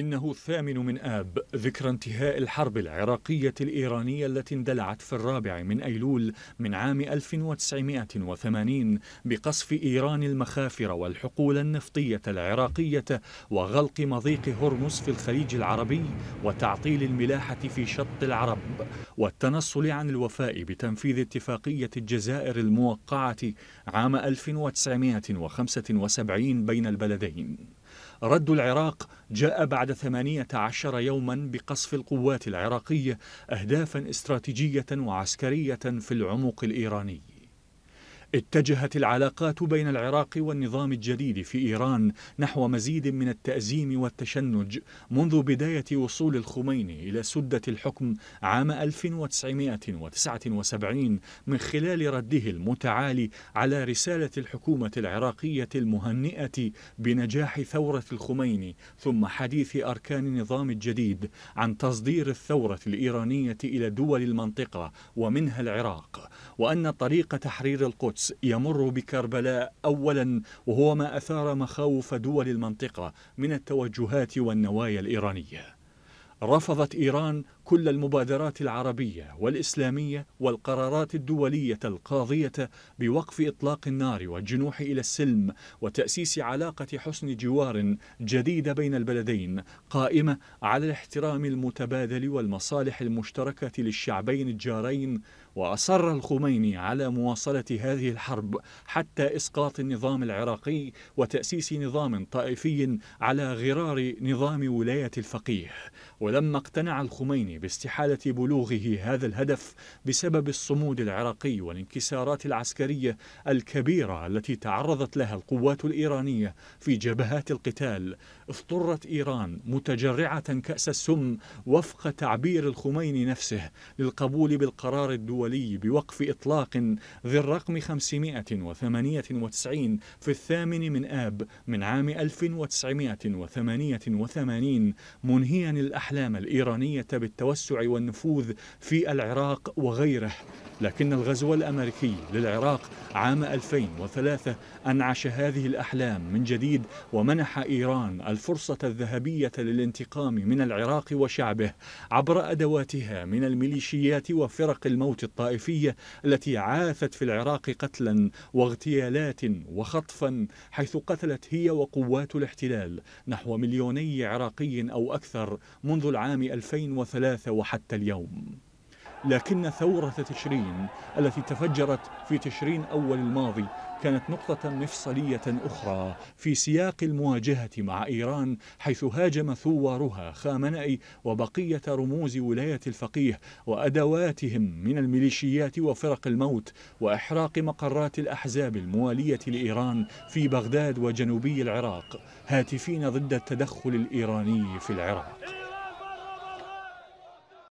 إنه الثامن من آب ذكرى انتهاء الحرب العراقية الإيرانية التي اندلعت في الرابع من أيلول من عام 1980 بقصف إيران المخافر والحقول النفطية العراقية وغلق مضيق هرمز في الخليج العربي وتعطيل الملاحة في شط العرب والتنصل عن الوفاء بتنفيذ اتفاقية الجزائر الموقعة عام 1975 بين البلدين رد العراق جاء بعد 18 يوما بقصف القوات العراقية أهدافا استراتيجية وعسكرية في العمق الإيراني اتجهت العلاقات بين العراق والنظام الجديد في إيران نحو مزيد من التأزيم والتشنج منذ بداية وصول الخميني إلى سدة الحكم عام 1979 من خلال رده المتعالي على رسالة الحكومة العراقية المهنئة بنجاح ثورة الخميني ثم حديث أركان النظام الجديد عن تصدير الثورة الإيرانية إلى دول المنطقة ومنها العراق وأن طريق تحرير القدس يمر بكربلاء اولا وهو ما اثار مخاوف دول المنطقه من التوجهات والنوايا الايرانيه رفضت ايران كل المبادرات العربية والإسلامية والقرارات الدولية القاضية بوقف إطلاق النار والجنوح إلى السلم وتأسيس علاقة حسن جوار جديدة بين البلدين قائمة على الاحترام المتبادل والمصالح المشتركة للشعبين الجارين وأصر الخميني على مواصلة هذه الحرب حتى إسقاط النظام العراقي وتأسيس نظام طائفي على غرار نظام ولاية الفقيه ولما اقتنع الخميني باستحالة بلوغه هذا الهدف بسبب الصمود العراقي والانكسارات العسكرية الكبيرة التي تعرضت لها القوات الإيرانية في جبهات القتال اضطرت إيران متجرعة كأس السم وفق تعبير الخميني نفسه للقبول بالقرار الدولي بوقف إطلاق ذي الرقم 598 في الثامن من آب من عام 1988 منهيا الأحلام الإيرانية بالتوقف التوسع والنفوذ في العراق وغيره لكن الغزو الأمريكي للعراق عام 2003 أنعش هذه الأحلام من جديد ومنح إيران الفرصة الذهبية للانتقام من العراق وشعبه عبر أدواتها من الميليشيات وفرق الموت الطائفية التي عاثت في العراق قتلا واغتيالات وخطفا حيث قتلت هي وقوات الاحتلال نحو مليوني عراقي أو أكثر منذ العام 2003 الثلاثة وحتى اليوم لكن ثورة تشرين التي تفجرت في تشرين أول الماضي كانت نقطة مفصلية أخرى في سياق المواجهة مع إيران حيث هاجم ثوارها خامنئي وبقية رموز ولاية الفقيه وأدواتهم من الميليشيات وفرق الموت وإحراق مقرات الأحزاب الموالية لإيران في بغداد وجنوبي العراق هاتفين ضد التدخل الإيراني في العراق